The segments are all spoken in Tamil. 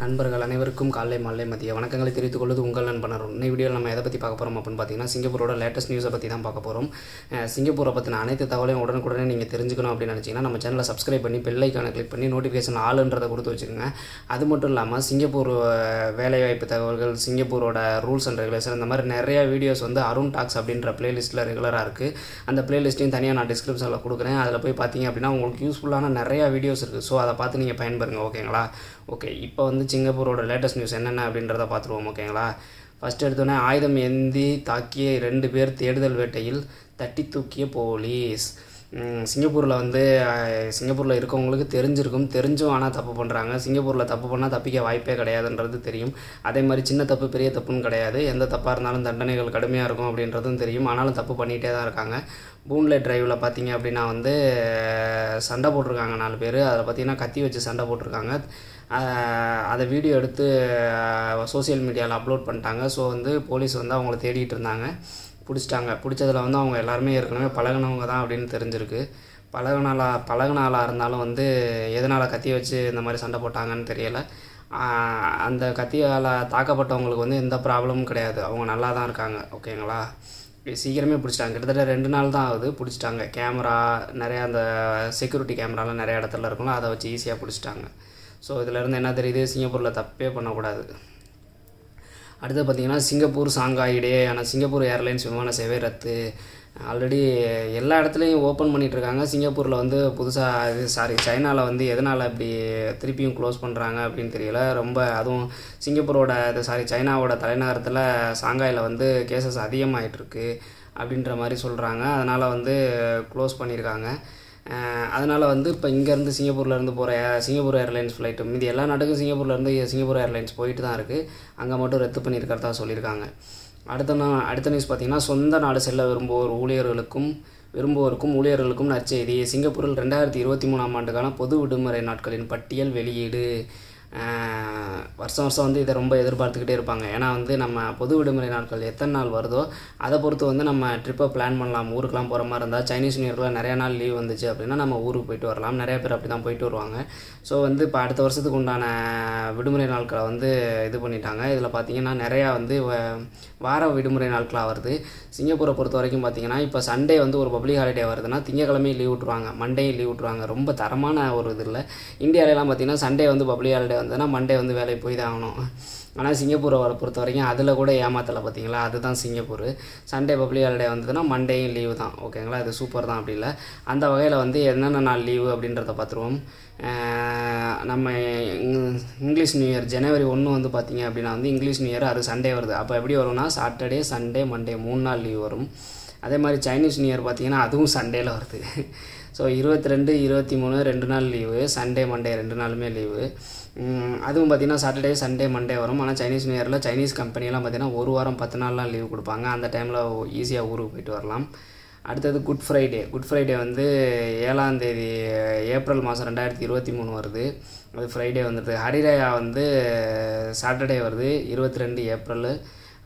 நண்பர்கள் அனைவருக்கும் காலை மாலை மதிய வணக்கங்களை தெரிவித்துக் கொள்வது உங்கள் நண்பனர் இன்னை வீடியோவில் நம்ம எதை பற்றி பார்க்க போகிறோம் அப்படின்னு பார்த்தீங்கன்னா சிங்கப்பூரோட லேட்டஸ்ட் நியூஸை பற்றி தான் பார்க்க போகிறோம் சிங்கப்பூரை பற்றின அனைத்து தகவலையும் உடனுக்குடனே நீங்கள் தெரிஞ்சுக்கணும் அப்படின்னு நினச்சிங்கன்னா நம்ம சேனலை சப்ஸ்கிரைப் பண்ணி பெல்லைக்கான கிளிக் பண்ணி நோட்டிஃபிகேஷன் ஆளுன்றதை கொடுத்து வச்சுக்கோங்க அது மட்டும் இல்லாமல் சிங்கப்பூர் வேலைவாய்ப்பு தகவல்கள் சிங்கப்பூரோட ரூல்ஸ் அண்ட் ரெகுலேஷன் இந்த மாதிரி நிறையா வீடியோஸ் வந்து அருண் டாக்ஸ் அப்படின்ற பிளேலிஸ்ட்டில் ரெகுலராக இருக்குது அந்த பிளேலிஸ்ட்டையும் தனியாக நான் டிஸ்கிரிப்ஷனில் கொடுக்குறேன் அதில் போய் பார்த்தீங்க அப்படின்னா உங்களுக்கு யூஸ்ஃபுல்லான நிறையா வீடியோஸ் இருக்குது ஸோ அதை பார்த்து நீங்கள் பயன்பெறுங்க ஓகேங்களா ஓகே இப்போ வந்து சிங்கப்பூரோட லேட்டஸ்ட் நியூஸ் என்னென்ன அப்படின்றத பார்த்துருவோம் ஓகேங்களா ஃபஸ்ட் எடுத்தோன்னே ஆயுதம் ஏந்தி தாக்கிய ரெண்டு பேர் தேடுதல் வேட்டையில் தட்டி தூக்கிய போலீஸ் சிங்கப்பூரில் வந்து சிங்கப்பூரில் இருக்கவங்களுக்கு தெரிஞ்சிருக்கும் தெரிஞ்சும் ஆனால் தப்பு பண்ணுறாங்க சிங்கப்பூரில் தப்பு பண்ணால் தப்பிக்க வாய்ப்பே கிடையாதுன்றது தெரியும் அதே மாதிரி சின்ன தப்பு பெரிய தப்புன்னு கிடையாது எந்த தப்பாக இருந்தாலும் தண்டனைகள் கடுமையாக இருக்கும் அப்படின்றதும் தெரியும் ஆனாலும் தப்பு பண்ணிகிட்டே தான் இருக்காங்க பூன்லே டிரைவில் பார்த்தீங்க அப்படின்னா வந்து சண்டை போட்டிருக்காங்க நாலு பேர் அதில் பார்த்தீங்கன்னா கத்தி வச்சு சண்டை போட்டிருக்காங்க அதை வீடியோ எடுத்து சோசியல் மீடியாவில் அப்லோட் பண்ணிட்டாங்க ஸோ வந்து போலீஸ் வந்து அவங்கள தேடிட்டு இருந்தாங்க பிடிச்சிட்டாங்க பிடிச்சதில் வந்து அவங்க எல்லாருமே ஏற்கனவே பழகினவங்க தான் அப்படின்னு தெரிஞ்சிருக்கு பழகினாலா பழகினாலாக இருந்தாலும் வந்து எதனால் கத்தி வச்சு இந்த மாதிரி சண்டை போட்டாங்கன்னு தெரியலை அந்த கத்தியால் தாக்கப்பட்டவங்களுக்கு வந்து எந்த ப்ராப்ளமும் கிடையாது அவங்க நல்லா தான் இருக்காங்க ஓகேங்களா சீக்கிரமே பிடிச்சிட்டாங்க கிட்டத்தட்ட ரெண்டு நாள் தான் ஆகுது பிடிச்சிட்டாங்க கேமரா நிறையா அந்த செக்யூரிட்டி கேமராலாம் நிறையா இடத்துல இருக்குங்களா அதை வச்சு ஈஸியாக பிடிச்சிட்டாங்க ஸோ இதிலேருந்து என்ன தெரியுது சிங்கப்பூரில் தப்பே பண்ணக்கூடாது அடுத்து பார்த்திங்கன்னா சிங்கப்பூர் சாங்காயிடே ஆனால் சிங்கப்பூர் ஏர்லைன்ஸ் விமான சேவை ரத்து ஆல்ரெடி எல்லா இடத்துலையும் ஓப்பன் பண்ணிகிட்ருக்காங்க சிங்கப்பூரில் வந்து புதுசாக இது சாரி சைனாவில் வந்து எதனால் இப்படி திருப்பியும் க்ளோஸ் பண்ணுறாங்க அப்படின்னு தெரியல ரொம்ப அதுவும் சிங்கப்பூரோட இது சாரி சைனாவோட தலைநகரத்தில் சாங்காயில் வந்து கேசஸ் அதிகமாகிட்டுருக்கு அப்படின்ற மாதிரி சொல்கிறாங்க அதனால் வந்து க்ளோஸ் பண்ணியிருக்காங்க அதனால் வந்து இப்போ இங்கேருந்து சிங்கப்பூர்லேருந்து போகிற சிங்கப்பூர் ஏர்லைன்ஸ் ஃப்ளைட்டும் இது எல்லா நாட்டுக்கும் சிங்கப்பூர்லேருந்து சிங்கப்பூர் ஏர்லைன்ஸ் போயிட்டு தான் இருக்குது அங்கே மட்டும் ரத்து பண்ணியிருக்கிறதா சொல்லியிருக்காங்க அடுத்த நான் அடுத்த நியூஸ் பார்த்திங்கன்னா சொந்த நாடு செல்ல விரும்புவோர் ஊழியர்களுக்கும் விரும்புவோருக்கும் ஊழியர்களுக்கும் நற்செய்தி சிங்கப்பூரில் ரெண்டாயிரத்தி இருபத்தி மூணாம் ஆண்டுக்கான பொது விடுமுறை நாட்களின் பட்டியல் வெளியீடு வருஷம் வருஷம் வந்து இதை ரொம்ப எதிர்பார்த்துக்கிட்டே இருப்பாங்க ஏன்னா வந்து நம்ம பொது விடுமுறை நாட்கள் எத்தனை நாள் வருதோ அதை பொறுத்து வந்து நம்ம ட்ரிப்பை பிளான் பண்ணலாம் ஊருக்கெலாம் போகிற மாதிரி இருந்தால் சைனீஸ் நியூ இயர்க்குலாம் நிறையா நாள் லீவ் வந்துச்சு அப்படின்னா நம்ம ஊருக்கு போயிட்டு வரலாம் நிறையா பேர் அப்படி தான் போயிட்டு வருவாங்க ஸோ வந்து இப்போ அடுத்த வருஷத்துக்கு உண்டான விடுமுறை நாட்களை வந்து இது பண்ணிட்டாங்க இதில் பார்த்திங்கன்னா நிறையா வந்து வார விடுமுறை நாட்களாக வருது சிங்கப்பூரை பொறுத்த வரைக்கும் பார்த்திங்கன்னா இப்போ சண்டே வந்து ஒரு பப்ளிக் ஹாலிடே வருதுன்னா திங்கக்கிழமையும் லீவ் விட்ருவாங்க மண்டேயும் லீவ் விட்ருவாங்க ரொம்ப தரமான ஒரு இதில் இந்தியாவிலலாம் பார்த்திங்கன்னா சண்டே வந்து பப்ளிக் ஹாலிடே மண்டே வந்ததுன்னா மண்டே வந்து வேலைக்கு போய் தான் ஆகணும் ஆனால் சிங்கப்பூரை வர பொறுத்த வரைக்கும் அதில் கூட ஏமாத்தலை பார்த்தீங்களா அதுதான் சிங்கப்பூர் சண்டே பப்ளிக் ஹாலிடே வந்ததுன்னா மண்டேயும் லீவு தான் ஓகேங்களா அது சூப்பர் தான் அப்படி இல்லை அந்த வகையில் வந்து என்னென்ன நாள் லீவு அப்படின்றத பார்த்துருவோம் நம்ம இங்கிலீஷ் நியூ இயர் ஜனவரி ஒன்று வந்து பார்த்திங்க அப்படின்னா வந்து இங்கிலீஷ் நியூ இயர் அது சண்டே வருது அப்போ எப்படி வரும்னா சாட்டர்டே சண்டே மண்டே மூணு நாள் லீவ் வரும் அதே மாதிரி சைனீஸ் நியூ இயர் பார்த்திங்கன்னா அதுவும் சண்டேயில் வருது ஸோ இருபத்தி ரெண்டு இருபத்தி மூணு ரெண்டு நாள் லீவு சண்டே மண்டே ரெண்டு நாளுமே லீவு அதுவும் பார்த்திங்கன்னா சாட்டர்டே சண்டே மண்டே வரும் ஆனால் சைனீஸ் நியூ இயரில் சைனீஸ் கம்பெனிலாம் பார்த்திங்கன்னா ஒரு வாரம் பத்து நாள்லாம் லீவு கொடுப்பாங்க அந்த டைமில் ஈஸியாக ஊருக்கு போயிட்டு வரலாம் அடுத்தது குட் ஃப்ரைடே குட் ஃப்ரைடே வந்து ஏழாம் தேதி ஏப்ரல் மாதம் ரெண்டாயிரத்தி இருபத்தி மூணு வருது அது ஃப்ரைடே வந்துடுது ஹரிராயா வந்து சாட்டர்டே வருது இருபத்தி ரெண்டு ஏப்ரல்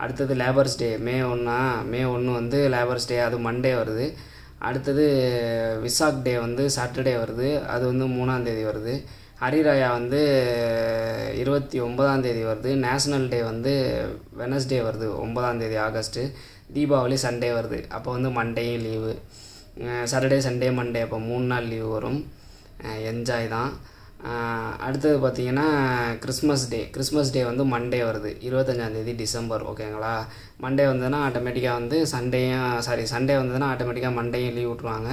அடுத்தது லேபர்ஸ் டே மே ஒன்றா மே ஒன்று வந்து லேபர்ஸ் டே அது மண்டே வருது அடுத்தது விசாக் டே வந்து சாட்டர்டே வருது அது வந்து மூணாந்தேதி வருது ஹரிராயா வந்து இருபத்தி ஒன்பதாந்தேதி வருது நேஷ்னல் டே வந்து வெனஸ்டே வருது ஒன்பதாந்தேதி ஆகஸ்ட்டு தீபாவளி சண்டே வருது அப்போ வந்து மண்டேயும் லீவு சாட்டர்டே சண்டே மண்டே அப்போ மூணு நாள் லீவு வரும் என்ஜாய் தான் அடுத்தது பார்த்திங்கன்னா கிறிஸ்மஸ் டே கிறிஸ்மஸ் டே வந்து மண்டே வருது இருபத்தஞ்சாந்தேதி டிசம்பர் ஓகேங்களா மண்டே வந்ததுன்னா ஆட்டோமேட்டிக்காக வந்து சண்டேயும் சாரி சண்டே வந்ததுன்னா ஆட்டோமேட்டிக்காக மண்டேயும் லீவ் விட்ருவாங்க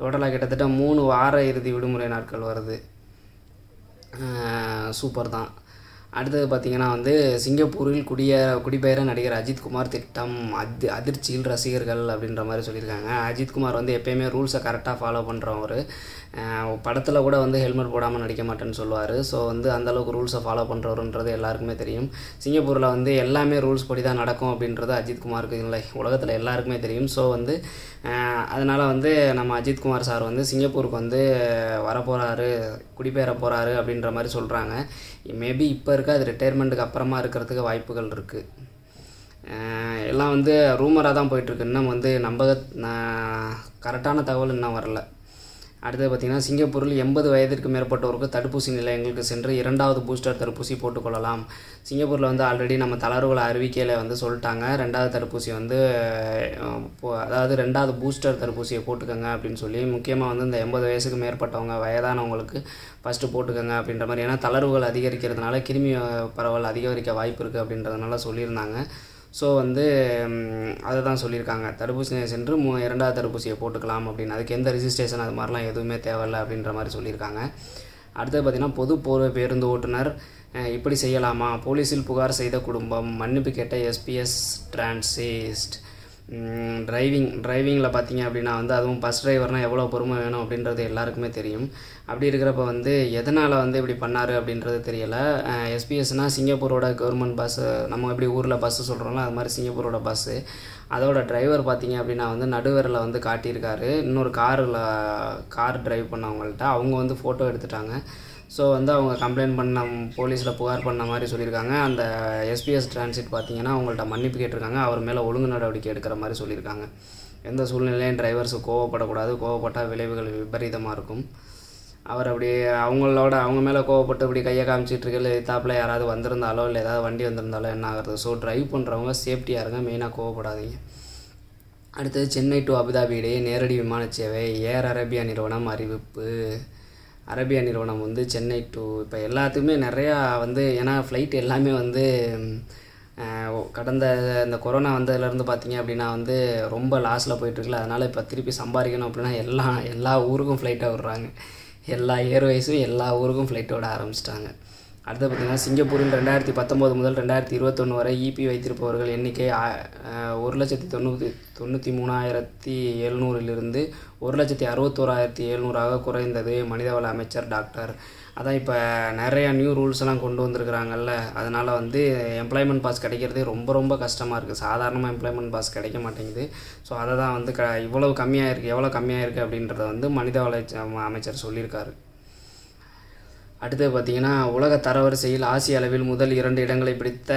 டோட்டலாக கிட்டத்தட்ட மூணு வார இறுதி விடுமுறை நாட்கள் வருது சூப்பர் தான் அடுத்தது பார்த்திங்கன்னா வந்து சிங்கப்பூரில் குடிய குடிபெயர நடிகர் அஜித்குமார் திட்டம் அதி அதிர்ச்சியில் ரசிகர்கள் அப்படின்ற மாதிரி சொல்லியிருக்காங்க அஜித்குமார் வந்து எப்போயுமே ரூல்ஸை கரெக்டாக ஃபாலோ பண்ணுறவர் படத்தில் கூட வந்து ஹெல்மெட் போடாமல் நடிக்க மாட்டேன்னு சொல்லுவார் ஸோ வந்து அந்தளவுக்கு ரூல்ஸை ஃபாலோ பண்ணுறவருன்றது எல்லாருக்குமே தெரியும் சிங்கப்பூரில் வந்து எல்லாமே ரூல்ஸ் படி தான் நடக்கும் அப்படின்றது அஜித் குமாருக்கு இல்லை உலகத்தில் எல்லாருக்குமே தெரியும் ஸோ வந்து அதனால் வந்து நம்ம அஜித் குமார் சார் வந்து சிங்கப்பூருக்கு வந்து வரப்போகிறாரு குடிபெயர போகிறாரு அப்படின்ற மாதிரி சொல்கிறாங்க மேபி இப்போ இருக்க அது ரிட்டையர்மெண்ட்டுக்கு அப்புறமா இருக்கிறதுக்கு வாய்ப்புகள் இருக்குது எல்லாம் வந்து ரூமராக தான் போயிட்டுருக்கு இன்னும் வந்து நம்ப கரெக்டான தகவல் இன்னும் வரல அடுத்தது பார்த்திங்கன்னா சிங்கப்பூரில் எண்பது வயதிற்கு மேற்பட்டோருக்கு தடுப்பூசி நிலையங்களுக்கு சென்று இரண்டாவது பூஸ்டர் தடுப்பூசி போட்டுக்கொள்ளலாம் சிங்கப்பூரில் வந்து ஆல்ரெடி நம்ம தளர்வுகளை அறிவிக்கையில் வந்து சொல்லிட்டாங்க ரெண்டாவது தடுப்பூசி வந்து அதாவது ரெண்டாவது பூஸ்டர் தடுப்பூசியை போட்டுக்கோங்க அப்படின்னு சொல்லி முக்கியமாக வந்து இந்த எண்பது வயசுக்கு மேற்பட்டவங்க வயதானவங்களுக்கு ஃபஸ்ட்டு போட்டுக்கோங்க அப்படின்ற மாதிரி ஏன்னா தளர்வுகள் அதிகரிக்கிறதுனால கிருமி பரவல் அதிகரிக்க வாய்ப்பு இருக்குது அப்படின்றதுனால சொல்லியிருந்தாங்க ஸோ வந்து அதை தான் சொல்லியிருக்காங்க தடுப்பூசி சென்று மூ இரண்டாவது தடுப்பூசியை போட்டுக்கலாம் அப்படின்னு அதுக்கு எந்த ரிஜிஸ்ட்ரேஷன் அது மாதிரிலாம் எதுவுமே தேவையில்லை அப்படின்ற மாதிரி சொல்லியிருக்காங்க அடுத்தது பார்த்திங்கன்னா பொது போர்வ பேருந்து ஓட்டுநர் இப்படி செய்யலாமா போலீஸில் புகார் செய்த குடும்பம் மன்னிப்பு கேட்ட எஸ்பிஎஸ் டிரான்சிஸ்ட் டிரைவிங் டிரைவிங்கில் பார்த்தீங்க அப்படின்னா வந்து அதுவும் பஸ் டிரைவர்னால் எவ்வளோ பொறுமை வேணும் அப்படின்றது எல்லாருக்குமே தெரியும் அப்படி இருக்கிறப்ப வந்து எதனால் வந்து இப்படி பண்ணார் அப்படின்றது தெரியலை எஸ்பிஎஸ்னால் சிங்கப்பூரோட கவர்மெண்ட் பஸ்ஸு நம்ம எப்படி ஊரில் பஸ்ஸு சொல்கிறோம்ல அது மாதிரி சிங்கப்பூரோட பஸ்ஸு அதோட டிரைவர் பார்த்தீங்க அப்படின்னா வந்து நடுவரில் வந்து காட்டியிருக்காரு இன்னொரு காரில் கார் டிரைவ் பண்ணவங்கள்ட்ட அவங்க வந்து ஃபோட்டோ எடுத்துட்டாங்க ஸோ வந்து அவங்க கம்ப்ளைண்ட் பண்ண போலீஸில் புகார் பண்ண மாதிரி சொல்லியிருக்காங்க அந்த எஸ்பிஎஸ் டிரான்சிட் பார்த்தீங்கன்னா அவங்கள்ட்ட மன்னிப்பு கேட்டிருக்காங்க அவர் மேலே ஒழுங்கு நடவடிக்கை எடுக்கிற மாதிரி சொல்லியிருக்காங்க எந்த சூழ்நிலையும் டிரைவர்ஸு கோவப்படக்கூடாது கோவப்பட்டால் விளைவுகள் விபரீதமாக இருக்கும் அவர் அப்படி அவங்களோட அவங்க மேலே கோவப்பட்டு இப்படி கையை காமிச்சிட்டு இருக்கல தாப்பில் யாராவது வந்திருந்தாலோ இல்லை ஏதாவது வண்டி வந்திருந்தாலோ என்ன ஆகிறது ஸோ ட்ரைவ் பண்ணுறவங்க சேஃப்டியாக இருங்க மெயினாக கோவப்படாதீங்க அடுத்தது சென்னை டு அபுதாபி இடையே நேரடி விமான சேவை ஏர் அரேபியா நிறுவனம் அறிவிப்பு அரேபியா நிறுவனம் வந்து சென்னை டு இப்போ எல்லாத்துக்குமே நிறையா வந்து ஏன்னா ஃப்ளைட் எல்லாமே வந்து கடந்த இந்த கொரோனா வந்ததுலேருந்து பார்த்திங்க அப்படின்னா வந்து ரொம்ப லாஸில் போயிட்டுருக்குல அதனால் இப்போ திருப்பி சம்பாதிக்கணும் அப்படின்னா எல்லா எல்லா ஊருக்கும் ஃப்ளைட்டாக விடுறாங்க எல்லா ஏர்வைஸும் எல்லா ஊருக்கும் ஃப்ளைட்டோட ஆரம்பிச்சிட்டாங்க அடுத்து பார்த்திங்கன்னா சிங்கப்பூரில் ரெண்டாயிரத்தி பத்தொம்போது முதல் ரெண்டாயிரத்தி இருபத்தொன்று வரை இபி e வைத்திருப்பவர்கள் எண்ணிக்கை ஒரு லட்சத்தி தொண்ணூற்றி தொண்ணூற்றி மூணாயிரத்தி எழுநூறிலிருந்து ஒரு லட்சத்தி அறுபத்தோராயிரத்தி எழுநூறாக குறைந்தது மனிதவள அமைச்சர் டாக்டர் அதான் இப்போ நிறையா நியூ ரூல்ஸ்லாம் கொண்டு வந்திருக்கிறாங்கல்ல அதனால் வந்து எம்ப்ளாய்மெண்ட் பாஸ் கிடைக்கிறதே ரொம்ப ரொம்ப கஷ்டமாக இருக்குது சாதாரணமாக எம்ப்ளாய்மெண்ட் பாஸ் கிடைக்க மாட்டேங்குது ஸோ அதை தான் வந்து க இவ்வளவு கம்மியாக இருக்குது எவ்வளோ கம்மியாக இருக்குது அப்படின்றத வந்து மனிதவள அமைச்சர் சொல்லியிருக்காரு அடுத்து பார்த்தீங்கன்னா உலக தரவரிசையில் ஆசிய அளவில் முதல் இரண்டு இடங்களை பிடித்த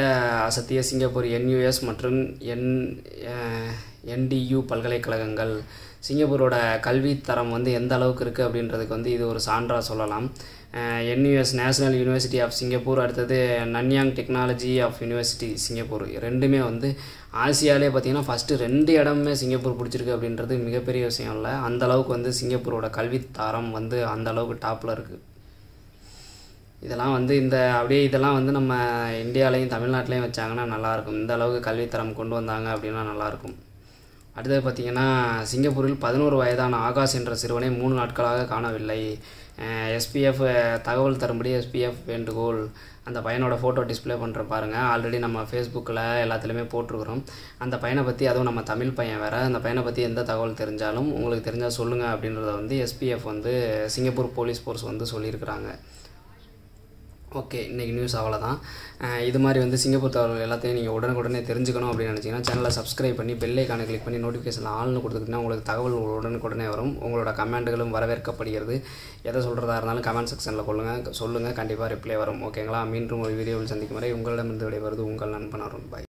அசத்திய சிங்கப்பூர் என்யூஎஸ் மற்றும் என் என்டியூ பல்கலைக்கழகங்கள் சிங்கப்பூரோட கல்வி தரம் வந்து எந்த அளவுக்கு இருக்குது அப்படின்றதுக்கு வந்து இது ஒரு சான்றாக சொல்லலாம் NUS national university of Singapore அடுத்தது Nanyang technology of university Singapore ரெண்டுமே வந்து ஆசியாலே பார்த்திங்கன்னா ஃபஸ்ட்டு ரெண்டு இடமே சிங்கப்பூர் பிடிச்சிருக்கு அப்படின்றது மிகப்பெரிய விஷயம் இல்லை அந்தளவுக்கு வந்து சிங்கப்பூரோட கல்வித்தரம் வந்து அந்தளவுக்கு டாப்பில் இருக்குது இதெல்லாம் வந்து இந்த அப்படியே இதெல்லாம் வந்து நம்ம இந்தியாவிலையும் தமிழ்நாட்டிலையும் வச்சாங்கன்னா நல்லாயிருக்கும் இந்த அளவுக்கு கல்வித்தரம் கொண்டு வந்தாங்க அப்படின்னா நல்லாயிருக்கும் அடுத்தது பார்த்திங்கன்னா சிங்கப்பூரில் பதினோரு வயதான ஆகாஷ் என்ற சிறுவனை மூணு நாட்களாக காணவில்லை எஸ்பிஎஃப் தகவல் தரும்படி எஸ்பிஎஃப் வேண்டுகோள் அந்த பையனோட ஃபோட்டோ டிஸ்பிளே பண்ணுற பாருங்கள் ஆல்ரெடி நம்ம ஃபேஸ்புக்கில் எல்லாத்துலேயுமே போட்டிருக்கிறோம் அந்த பையனை பற்றி அதுவும் நம்ம தமிழ் பையன் வேறு அந்த பையனை பற்றி எந்த தகவல் தெரிஞ்சாலும் உங்களுக்கு தெரிஞ்சால் சொல்லுங்கள் அப்படின்றத வந்து எஸ்பிஎஃப் வந்து சிங்கப்பூர் போலீஸ் ஃபோர்ஸ் வந்து சொல்லியிருக்கிறாங்க ஓகே இன்றைக்கி நியூஸ் அவ்வளோதான் இது மாதிரி வந்து சிங்கப்பூர் தகவல் எல்லாத்தையும் நீங்கள் உடனுக்குடனே தெரிஞ்சுக்கணும் அப்படின்னு நினச்சிங்கன்னா சேனலை சப்ஸ்கிரைப் பண்ணி பெல்லைக்கான கிளிக் பண்ணி நோட்டிஃபிகேஷன் ஆள்னு கொடுத்துக்கிட்டிங்கன்னா உங்களுக்கு தகவல் உடனுக்குடனே வரும் உங்களோட கமெண்ட்டுகளும் வரவேற்கப்படுகிறது எதை சொல்கிறதா இருந்தாலும் கமெண்ட் செக்ஷனில் கொள்ளுங்கள் சொல்லுங்கள் கண்டிப்பாக ரிப்ளை வரும் ஓகேங்களா மீண்டும் ஒரு வீடியோவில் சந்திக்கும் வரை உங்களிடமிருந்து விடைபெறுவது உங்கள் நண்பன் அருண் பாய்